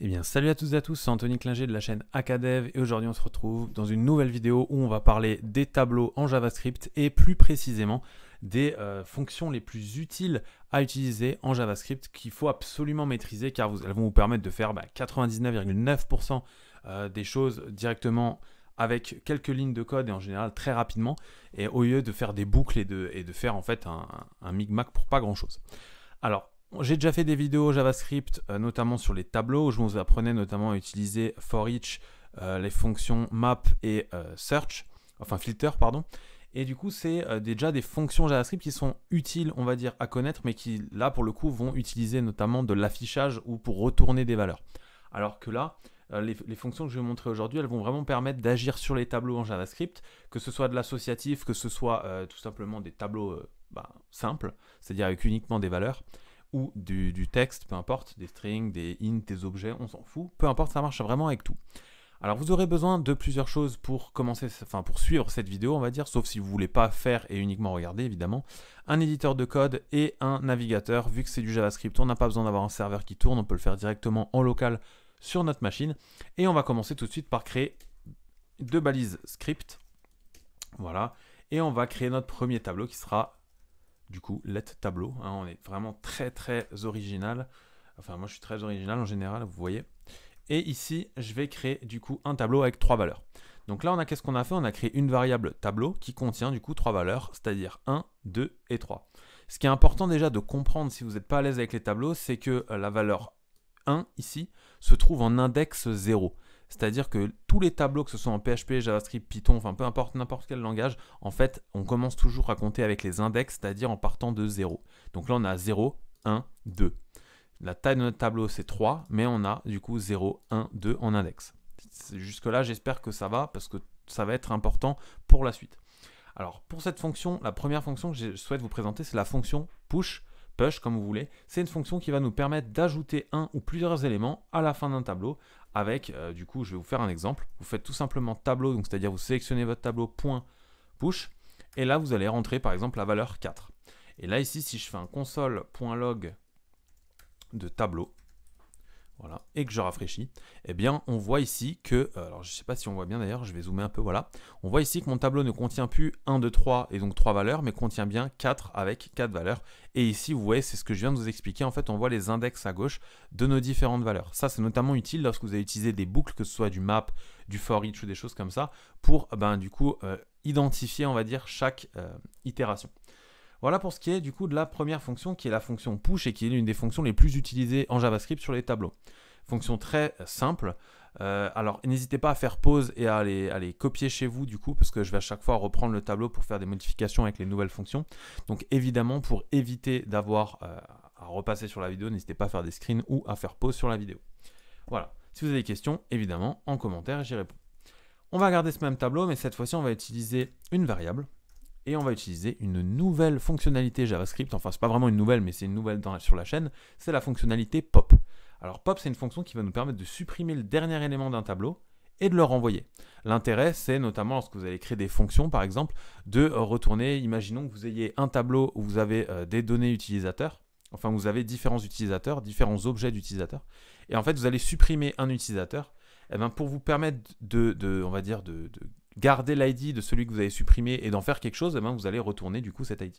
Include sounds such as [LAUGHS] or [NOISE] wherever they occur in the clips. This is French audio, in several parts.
Eh bien, salut à tous et à tous, c'est Anthony Klinger de la chaîne Akadev et aujourd'hui on se retrouve dans une nouvelle vidéo où on va parler des tableaux en JavaScript et plus précisément des euh, fonctions les plus utiles à utiliser en JavaScript qu'il faut absolument maîtriser car elles vont vous permettre de faire 99,9% bah, euh, des choses directement avec quelques lignes de code et en général très rapidement et au lieu de faire des boucles et de, et de faire en fait un, un micmac pour pas grand chose. Alors, j'ai déjà fait des vidéos JavaScript, euh, notamment sur les tableaux, où je vous apprenais notamment à utiliser for each, euh, les fonctions map et euh, search, enfin filter, pardon. Et du coup, c'est déjà des fonctions JavaScript qui sont utiles, on va dire, à connaître, mais qui, là, pour le coup, vont utiliser notamment de l'affichage ou pour retourner des valeurs. Alors que là, les, fonctions que je vais vous montrer aujourd'hui, elles vont vraiment permettre d'agir sur les tableaux en JavaScript, que ce soit de l'associatif, que ce soit tout simplement des tableaux bah, simples, c'est-à-dire avec uniquement des valeurs, ou du, texte, peu importe, des strings, des ints, des objets, on s'en fout, peu importe, ça marche vraiment avec tout. Alors vous aurez besoin de plusieurs choses pour commencer, enfin pour suivre cette vidéo, on va dire, sauf si vous voulez pas faire et uniquement regarder évidemment, un éditeur de code et un navigateur. Vu que c'est du JavaScript, on n'a pas besoin d'avoir un serveur qui tourne, on peut le faire directement en local sur notre machine. Et on va commencer tout de suite par créer deux balises script. Voilà. Et on va créer notre premier tableau qui sera du coup Let Tableau. Hein, on est vraiment très très original. Enfin, moi je suis très original en général, vous voyez. Et ici, je vais créer du coup un tableau avec trois valeurs. Donc là, on a qu'est-ce qu'on a fait On a créé une variable tableau qui contient du coup trois valeurs, c'est-à-dire 1, 2 et 3. Ce qui est important déjà de comprendre si vous n'êtes pas à l'aise avec les tableaux, c'est que euh, la valeur 1 ici se trouve en index 0. C'est-à-dire que tous les tableaux, que ce soit en PHP, JavaScript, Python, enfin peu importe n'importe quel langage, en fait, on commence toujours à compter avec les index, c'est-à-dire en partant de 0. Donc là, on a 0, 1, 2. La taille de notre tableau, c'est 3, mais on a du coup 0, 1, 2 en index. Jusque-là, j'espère que ça va, parce que ça va être important pour la suite. Alors, pour cette fonction, la première fonction que je souhaite vous présenter, c'est la fonction push push comme vous voulez, c'est une fonction qui va nous permettre d'ajouter un ou plusieurs éléments à la fin d'un tableau avec, euh, du coup, je vais vous faire un exemple. Vous faites tout simplement tableau, donc c'est-à-dire vous sélectionnez votre tableau push et là vous allez rentrer par exemple la valeur 4. Et là ici, si je fais un console.log de tableau, voilà, et que je rafraîchis, eh bien on voit ici que, euh, alors je ne sais pas si on voit bien d'ailleurs, je vais zoomer un peu, voilà, on voit ici que mon tableau ne contient plus 1, 2, 3 et donc 3 valeurs, mais contient bien 4 avec 4 valeurs. Et ici, vous voyez, c'est ce que je viens de vous expliquer, en fait on voit les index à gauche de nos différentes valeurs. Ça c'est notamment utile lorsque vous allez utiliser des boucles, que ce soit du map, du for each ou des choses comme ça, pour ben, du coup euh, identifier, on va dire, chaque euh, itération. Voilà pour ce qui est du coup de la première fonction qui est la fonction push et qui est l'une des fonctions les plus utilisées en JavaScript sur les tableaux. Fonction très simple. Euh, alors n'hésitez pas à faire pause et à les copier chez vous du coup parce que je vais à chaque fois reprendre le tableau pour faire des modifications avec les nouvelles fonctions. Donc évidemment pour éviter d'avoir euh, à repasser sur la vidéo, n'hésitez pas à faire des screens ou à faire pause sur la vidéo. Voilà. Si vous avez des questions, évidemment en commentaire j'y réponds. On va garder ce même tableau mais cette fois-ci on va utiliser une variable et on va utiliser une nouvelle fonctionnalité JavaScript, enfin c'est pas vraiment une nouvelle mais c'est une nouvelle sur la chaîne, c'est la fonctionnalité pop. Alors pop c'est une fonction qui va nous permettre de supprimer le dernier élément d'un tableau et de le renvoyer. L'intérêt c'est notamment lorsque vous allez créer des fonctions par exemple, de retourner, imaginons que vous ayez un tableau où vous avez euh, des données utilisateurs, enfin vous avez différents utilisateurs, différents objets d'utilisateurs, et en fait vous allez supprimer un utilisateur, et eh ben, pour vous permettre de, on va dire, de garder l'ID de celui que vous avez supprimé et d'en faire quelque chose, et eh ben, vous allez retourner du coup cette ID.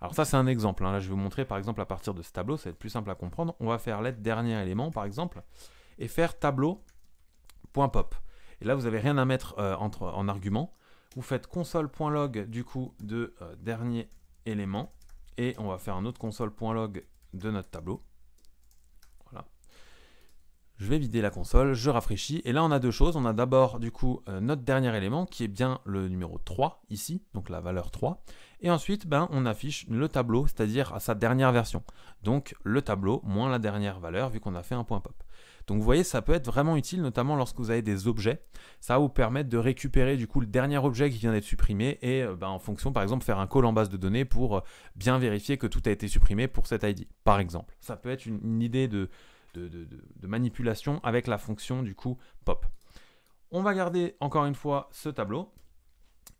Alors ça c'est un exemple, hein. là je vais vous montrer par exemple à partir de ce tableau, ça va être plus simple à comprendre. On va faire l'aide dernier élément par exemple, et faire tableau.pop. Et là vous n'avez rien à mettre euh, entre, en argument. Vous faites console.log du coup de euh, dernier élément, et on va faire un autre console.log de notre tableau je vais vider la console, je rafraîchis, et là on a deux choses. On a d'abord du coup euh, notre dernier élément qui est bien le numéro 3 ici, donc la valeur 3. Et ensuite ben, on affiche le tableau, c'est-à-dire à sa dernière version. Donc le tableau moins la dernière valeur vu qu'on a fait un point pop. Donc vous voyez ça peut être vraiment utile notamment lorsque vous avez des objets. Ça va vous permettre de récupérer du coup le dernier objet qui vient d'être supprimé et euh, ben, en fonction par exemple faire un call en base de données pour euh, bien vérifier que tout a été supprimé pour cet ID par exemple. Ça peut être une idée de de, manipulation avec la fonction du coup pop. On va garder encore une fois ce tableau.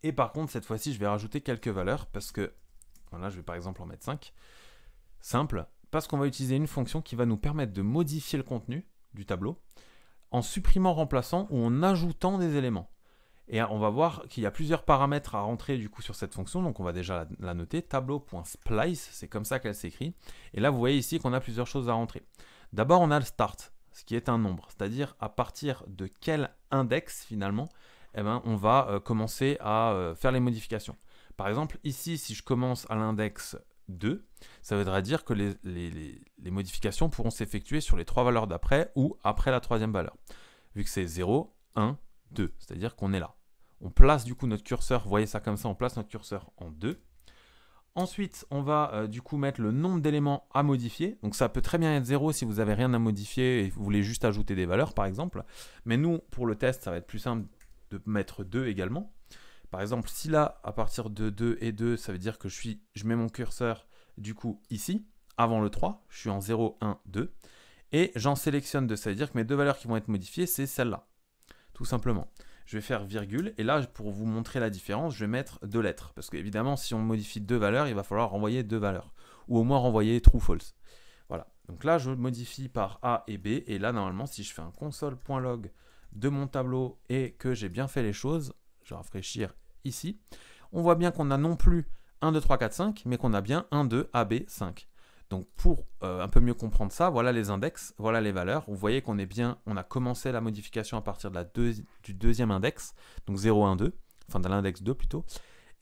Et par contre, cette fois-ci, je vais rajouter quelques valeurs parce que, voilà, je vais par exemple en mettre 5. Simple, parce qu'on va utiliser une fonction qui va nous permettre de modifier le contenu du tableau en supprimant, remplaçant ou en ajoutant des éléments. Et on va voir qu'il y a plusieurs paramètres à rentrer du coup sur cette fonction, donc on va déjà la, noter, tableau.splice, c'est comme ça qu'elle s'écrit. Et là, vous voyez ici qu'on a plusieurs choses à rentrer. D'abord, on a le start, ce qui est un nombre, c'est-à-dire à partir de quel index finalement eh ben, on va euh, commencer à euh, faire les modifications. Par exemple, ici, si je commence à l'index 2, ça voudrait dire que les, les modifications pourront s'effectuer sur les trois valeurs d'après ou après la troisième valeur, vu que c'est 0, 1, 2, c'est-à-dire qu'on est là. On place du coup notre curseur, vous voyez ça comme ça, on place notre curseur en 2, Ensuite, on va euh, du coup mettre le nombre d'éléments à modifier. Donc ça peut très bien être 0 si vous n'avez rien à modifier et vous voulez juste ajouter des valeurs par exemple. Mais nous, pour le test, ça va être plus simple de mettre 2 également. Par exemple, si là, à partir de 2 et 2, ça veut dire que je, suis, je mets mon curseur du coup ici, avant le 3, je suis en 0, 1, 2. Et j'en sélectionne 2, ça veut dire que mes deux valeurs qui vont être modifiées, c'est celle-là, tout simplement je vais faire virgule, et là, pour vous montrer la différence, je vais mettre deux lettres. Parce qu'évidemment, si on modifie deux valeurs, il va falloir renvoyer deux valeurs, ou au moins renvoyer true false. Voilà, donc là, je modifie par A et B, et là, normalement, si je fais un console.log de mon tableau et que j'ai bien fait les choses, je vais rafraîchir ici, on voit bien qu'on a non plus 1, 2, 3, 4, 5, mais qu'on a bien 1, 2, A, B, 5. Donc pour euh, un peu mieux comprendre ça, voilà les index, voilà les valeurs. Vous voyez qu'on est bien, on a commencé la modification à partir de la du deuxième index, donc 0, 1, 2, enfin de l'index 2 plutôt.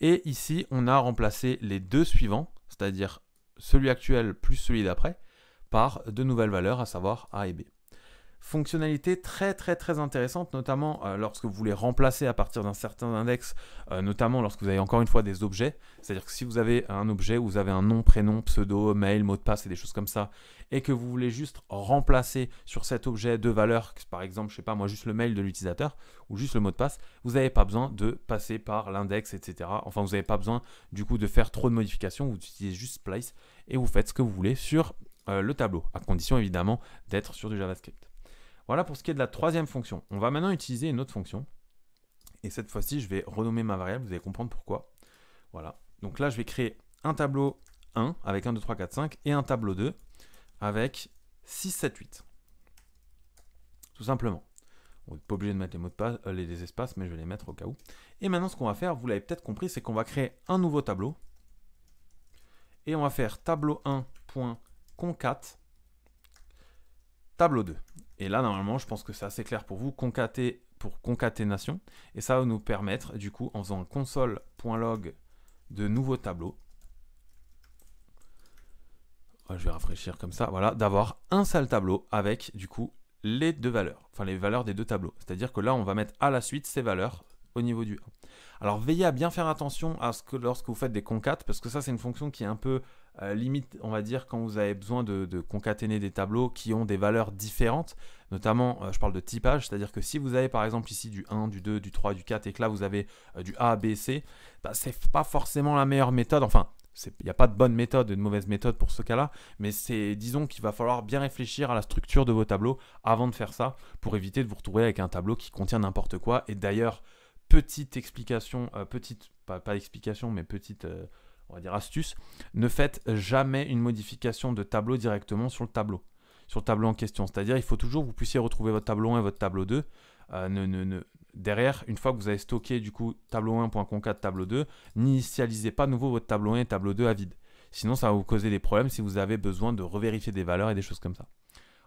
Et ici, on a remplacé les deux suivants, c'est-à-dire celui actuel plus celui d'après, par de nouvelles valeurs, à savoir A et B fonctionnalités très très très intéressantes, notamment euh, lorsque vous voulez remplacer à partir d'un certain index, euh, notamment lorsque vous avez encore une fois des objets. C'est-à-dire que si vous avez un objet où vous avez un nom, prénom, pseudo, mail, mot de passe et des choses comme ça, et que vous voulez juste remplacer sur cet objet deux valeurs, par exemple, je sais pas moi, juste le mail de l'utilisateur ou juste le mot de passe, vous n'avez pas besoin de passer par l'index, etc. Enfin, vous n'avez pas besoin du coup de faire trop de modifications, vous utilisez juste Splice et vous faites ce que vous voulez sur euh, le tableau, à condition évidemment d'être sur du JavaScript. Voilà pour ce qui est de la troisième fonction. On va maintenant utiliser une autre fonction. Et cette fois-ci, je vais renommer ma variable, vous allez comprendre pourquoi. Voilà. Donc là, je vais créer un tableau 1 avec 1, 2, 3, 4, 5 et un tableau 2 avec 6, 7, 8. Tout simplement. On n'est pas obligé de mettre les, de passe, euh, espaces, mais je vais les mettre au cas où. Et maintenant, ce qu'on va faire, vous l'avez peut-être compris, c'est qu'on va créer un nouveau tableau. Et on va faire tableau 1.concat, tableau 2. Et là, normalement, je pense que c'est assez clair pour vous, concaté pour concaténation. Et ça va nous permettre, du coup, en faisant console.log de nouveau tableau, je vais rafraîchir comme ça, voilà, d'avoir un seul tableau avec, du coup, les deux valeurs, enfin les valeurs des deux tableaux. C'est-à-dire que là, on va mettre à la suite ces valeurs niveau du 1. Alors veillez à bien faire attention à ce que lorsque vous faites des concates, parce que ça c'est une fonction qui est un peu euh, limite, on va dire, quand vous avez besoin de, concaténer des tableaux qui ont des valeurs différentes, notamment euh, je parle de typage, c'est-à-dire que si vous avez par exemple ici du 1, du 2, du 3, du 4, et que là vous avez euh, du A, B, C, bah, c'est pas forcément la meilleure méthode, enfin il n'y a pas de bonne méthode et de mauvaise méthode pour ce cas-là, mais c'est disons qu'il va falloir bien réfléchir à la structure de vos tableaux avant de faire ça, pour éviter de vous retrouver avec un tableau qui contient n'importe quoi. Et d'ailleurs, petite explication, euh, petite, pas, explication, mais petite, euh, on va dire astuce, ne faites jamais une modification de tableau directement sur le tableau, sur le tableau en question. C'est-à-dire, il faut toujours que vous puissiez retrouver votre tableau 1 et votre tableau 2. Euh, derrière, une fois que vous avez stocké du coup tableau 1.concat, tableau 2, n'initialisez pas nouveau votre tableau 1 et tableau 2 à vide. Sinon, ça va vous causer des problèmes si vous avez besoin de revérifier des valeurs et des choses comme ça.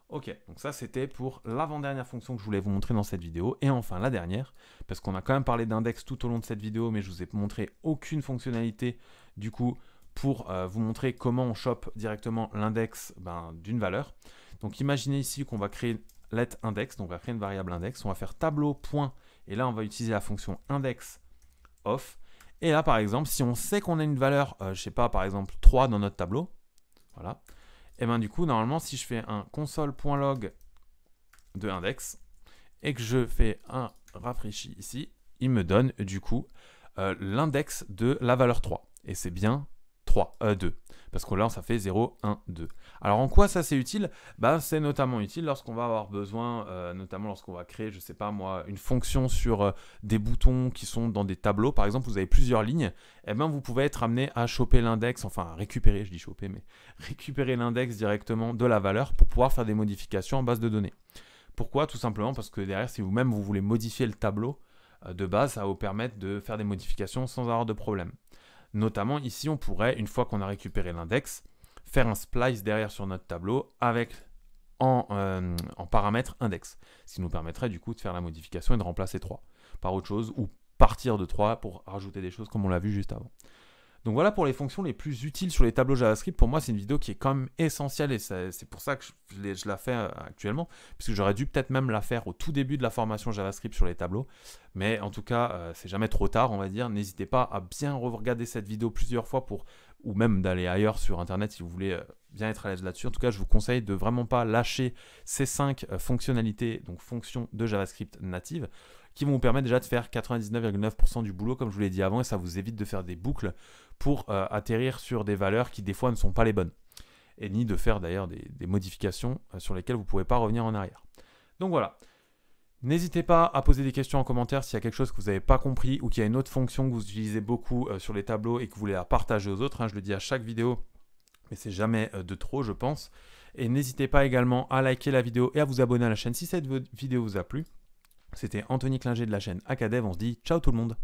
Ok, donc ça c'était pour l'avant-dernière fonction que je voulais vous montrer dans cette vidéo, et enfin la dernière, parce qu'on a quand même parlé d'index tout au long de cette vidéo, mais je vous ai montré aucune fonctionnalité du coup pour euh, vous montrer comment on chope directement l'index ben, d'une valeur. Donc imaginez ici qu'on va créer let index, donc on va créer une variable index, on va faire tableau point, et là on va utiliser la fonction index off, et là par exemple si on sait qu'on a une valeur, je euh, je sais pas par exemple 3 dans notre tableau, voilà, et eh bien du coup, normalement, si je fais un console.log de index et que je fais un rafraîchi ici, il me donne du coup euh, l'index de la valeur 3. Et c'est bien 3, 2. Euh, parce que là, ça fait 0, 1, 2. Alors, en quoi ça c'est utile bah, C'est notamment utile lorsqu'on va avoir besoin, euh, notamment lorsqu'on va créer, je sais pas moi, une fonction sur euh, des boutons qui sont dans des tableaux. Par exemple, vous avez plusieurs lignes. et eh ben, vous pouvez être amené à choper l'index, enfin à récupérer, je dis choper, mais [LAUGHS] récupérer l'index directement de la valeur pour pouvoir faire des modifications en base de données. Pourquoi Tout simplement parce que derrière, si vous-même vous voulez modifier le tableau, de base, ça va vous permettre de faire des modifications sans avoir de problème. Notamment ici, on pourrait, une fois qu'on a récupéré l'index, faire un splice derrière sur notre tableau avec en, euh, en paramètre index, ce qui nous permettrait du coup de faire la modification et de remplacer 3 par autre chose ou partir de 3 pour rajouter des choses comme on l'a vu juste avant. Donc voilà pour les fonctions les plus utiles sur les tableaux JavaScript. Pour moi, c'est une vidéo qui est quand même essentielle et c'est pour ça que je, la fais euh, actuellement, puisque j'aurais dû peut-être même la faire au tout début de la formation JavaScript sur les tableaux. Mais en tout cas, euh, c'est jamais trop tard, on va dire. N'hésitez pas à bien regarder cette vidéo plusieurs fois pour ou même d'aller ailleurs sur Internet si vous voulez euh, bien être à l'aise là-dessus. En tout cas, je vous conseille de vraiment pas lâcher ces cinq fonctionnalités, donc fonctions de JavaScript native qui vont vous permettre déjà de faire 99,9% du boulot, comme je vous l'ai dit avant, et ça vous évite de faire des boucles pour euh, atterrir sur des valeurs qui des fois ne sont pas les bonnes. Et ni de faire d'ailleurs des, modifications euh, sur lesquelles vous ne pouvez pas revenir en arrière. Donc voilà. N'hésitez pas à poser des questions en commentaire s'il y a quelque chose que vous n'avez pas compris ou qu'il y a une autre fonction que vous utilisez beaucoup euh, sur les tableaux et que vous voulez la partager aux autres. Hein. je le dis à chaque vidéo, mais c'est jamais de trop, je pense. Et n'hésitez pas également à liker la vidéo et à vous abonner à la chaîne si cette vidéo vous a plu. C'était Anthony Klinger de la chaîne Acadev. On se dit ciao tout le monde.